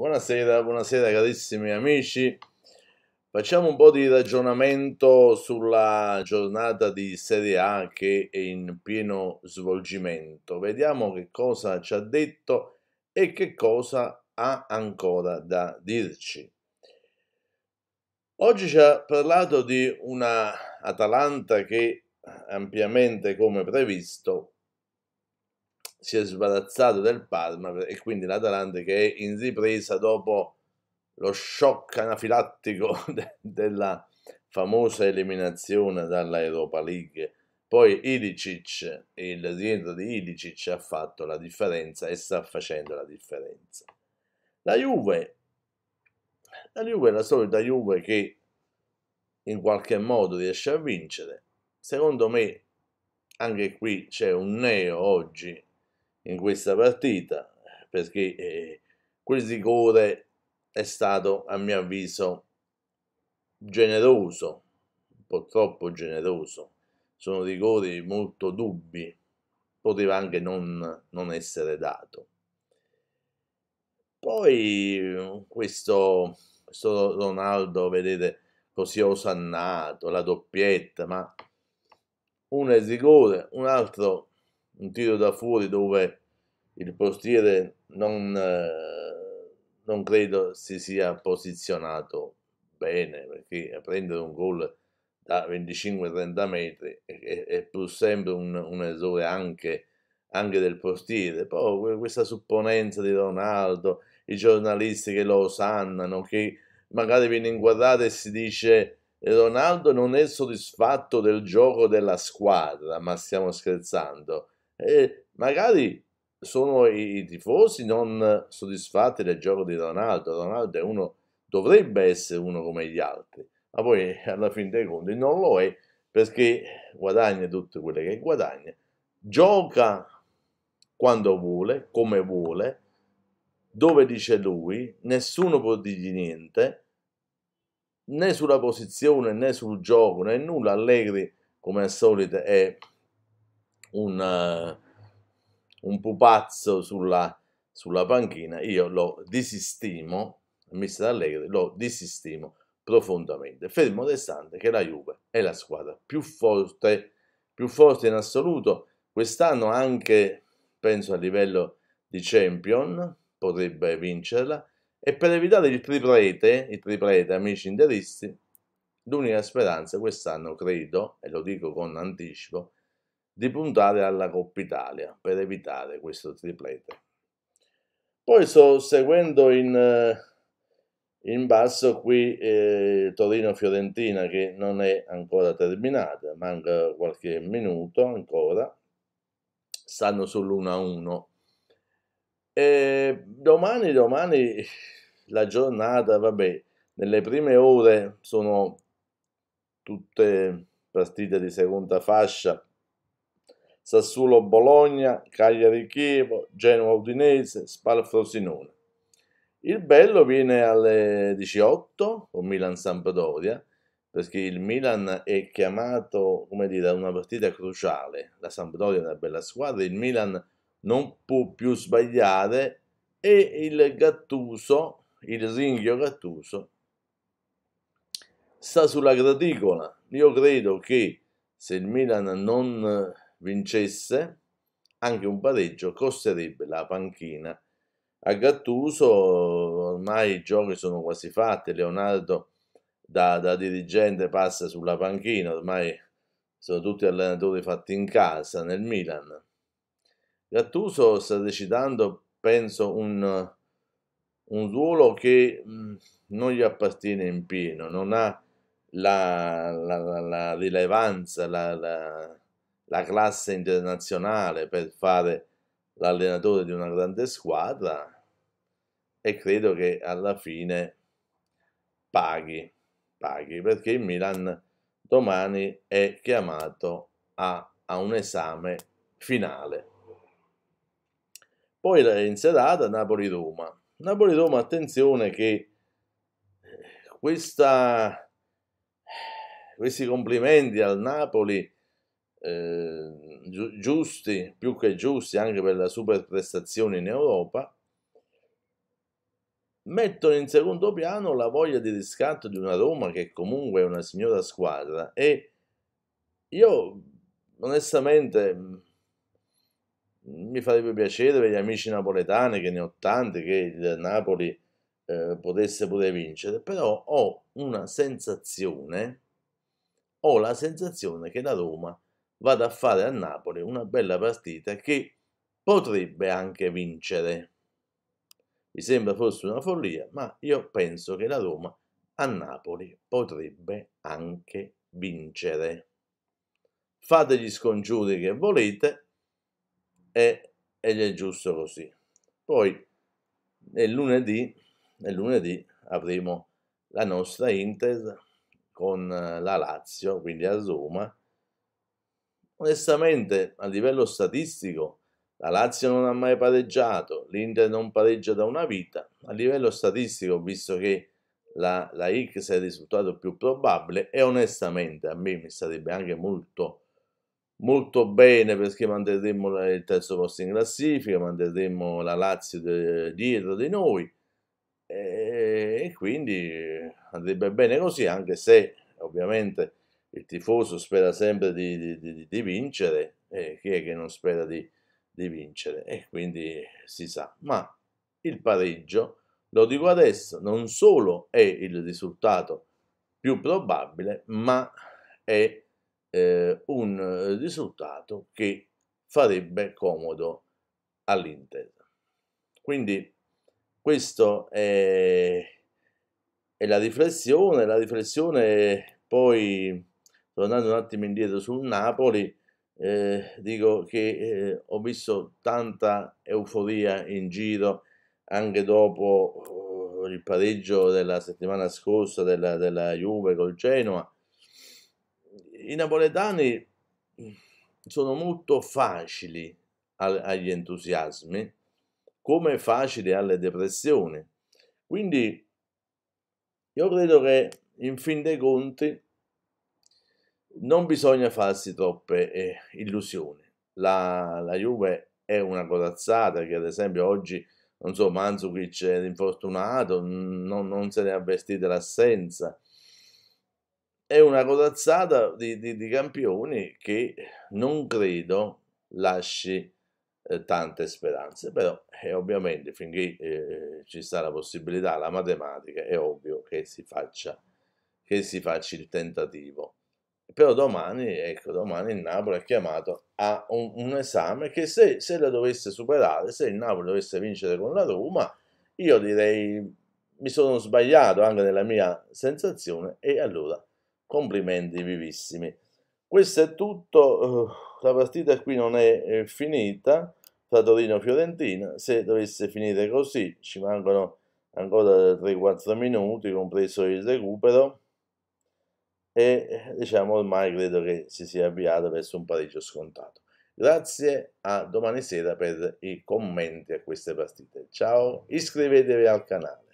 Buonasera, buonasera carissimi amici. Facciamo un po' di ragionamento sulla giornata di Serie A che è in pieno svolgimento. Vediamo che cosa ci ha detto e che cosa ha ancora da dirci. Oggi ci ha parlato di una Atalanta che ampiamente come previsto si è sbarazzato del Parma e quindi l'Atalanta che è in ripresa dopo lo shock anafilattico de della famosa eliminazione dalla Europa League. Poi Ilicic, il rientro di Ilicic ha fatto la differenza e sta facendo la differenza. La Juve, la Juve è la solita Juve che in qualche modo riesce a vincere. Secondo me anche qui c'è un neo oggi in questa partita perché eh, quel rigore è stato a mio avviso generoso, un po' troppo generoso, sono rigori molto dubbi, poteva anche non, non essere dato. Poi questo, questo Ronaldo, vedete, così osannato, la doppietta, ma uno è rigore, un altro un tiro da fuori dove il postiere non, eh, non credo si sia posizionato bene perché prendere un gol da 25-30 metri è, è pur sempre un, un errore anche, anche, del postiere. Poi questa supponenza di Ronaldo, i giornalisti che lo osannano, che magari viene inquadrato e si dice Ronaldo non è soddisfatto del gioco della squadra, ma stiamo scherzando eh, magari sono i tifosi non soddisfatti del gioco di Ronaldo. Ronaldo è uno, dovrebbe essere uno come gli altri, ma poi alla fine dei conti non lo è perché guadagna tutte quelle che guadagna, gioca quando vuole, come vuole, dove dice lui, nessuno può dirgli niente, né sulla posizione né sul gioco né nulla. Allegri, come al solito, è un, eh, un pupazzo sulla, sulla, panchina, io lo disistimo, mister Allegri, lo disistimo profondamente. Fermo restante che la Juve è la squadra più forte, più forte in assoluto, quest'anno anche penso a livello di champion, potrebbe vincerla, e per evitare il triplete, il triplete amici interisti, l'unica speranza quest'anno credo, e lo dico con anticipo, di puntare alla Coppa Italia per evitare questo triplete. Poi sto seguendo in, eh, in basso qui eh, Torino-Fiorentina che non è ancora terminata, manca qualche minuto ancora, stanno sull'1-1. E domani, domani la giornata, vabbè, nelle prime ore sono tutte partite di seconda fascia Sassuolo-Bologna, Cagliari-Chievo, Genova-Udinese, Spal-Frosinone. Il bello viene alle 18 con Milan-Sampdoria, perché il Milan è chiamato come dire, a una partita cruciale. La Sampdoria è una bella squadra, il Milan non può più sbagliare e il Gattuso, il ringhio Gattuso, sta sulla graticola. Io credo che se il Milan non vincesse, anche un pareggio costerebbe la panchina. A Gattuso ormai i giochi sono quasi fatti, Leonardo da, da dirigente passa sulla panchina, ormai sono tutti allenatori fatti in casa nel Milan. Gattuso sta recitando, penso, un, un ruolo che mm, non gli appartiene in pieno, non ha la, la, la, la rilevanza, la, la classe internazionale per fare l'allenatore di una grande squadra e credo che alla fine paghi, paghi perché il Milan domani è chiamato a, a un esame finale. Poi in serata Napoli-Roma. Napoli-Roma, attenzione che eh, questa, eh, questi complimenti al Napoli eh, giusti, più che giusti anche per la super prestazione in Europa, mettono in secondo piano la voglia di riscatto di una Roma che comunque è una signora squadra e io onestamente mi farebbe piacere per gli amici napoletani che ne ho tanti che il Napoli eh, potesse pure vincere però ho una sensazione ho la sensazione che la Roma vada a fare a Napoli una bella partita che potrebbe anche vincere. Mi sembra forse una follia, ma io penso che la Roma a Napoli potrebbe anche vincere. Fate gli scongiuri che volete e, ed è giusto così. Poi nel lunedì, nel lunedì avremo la nostra Inter con la Lazio, quindi a Roma, Onestamente, a livello statistico, la Lazio non ha mai pareggiato, l'Inter non pareggia da una vita. A livello statistico, visto che la, la X è il risultato più probabile, e onestamente a me mi sarebbe anche molto, molto bene perché manterremmo il terzo posto in classifica, manterremmo la Lazio de, dietro di noi. E, e quindi andrebbe bene così, anche se ovviamente il tifoso spera sempre di, di, di vincere e chi è che non spera di, di vincere? E quindi si sa, ma il pareggio, lo dico adesso, non solo è il risultato più probabile, ma è eh, un risultato che farebbe comodo all'Inter. Quindi questa è, è la riflessione, la riflessione poi tornando un attimo indietro sul Napoli, eh, dico che eh, ho visto tanta euforia in giro anche dopo eh, il pareggio della settimana scorsa della, della Juve col Genoa. I napoletani sono molto facili al, agli entusiasmi, come facili alle depressioni. Quindi io credo che in fin dei conti non bisogna farsi troppe eh, illusioni. La, la, Juve è una corazzata che ad esempio oggi, non so, Manzukic è infortunato, non, non se ne è avvestita l'assenza. È una corazzata di, di, di campioni che non credo lasci eh, tante speranze, però eh, ovviamente finché eh, ci sta la possibilità, la matematica, è ovvio che si faccia, che si faccia il tentativo. Però domani, ecco, domani il Napoli è chiamato a un, un esame che se, se, lo dovesse superare, se il Napoli dovesse vincere con la Roma, io direi mi sono sbagliato anche nella mia sensazione e allora complimenti vivissimi. Questo è tutto, eh, la partita qui non è finita tra Torino e Fiorentina, se dovesse finire così ci mancano ancora 3-4 minuti, compreso il recupero e eh, diciamo ormai credo che si sia avviato verso un pareggio scontato. Grazie a domani sera per i commenti a queste partite. Ciao, iscrivetevi al canale.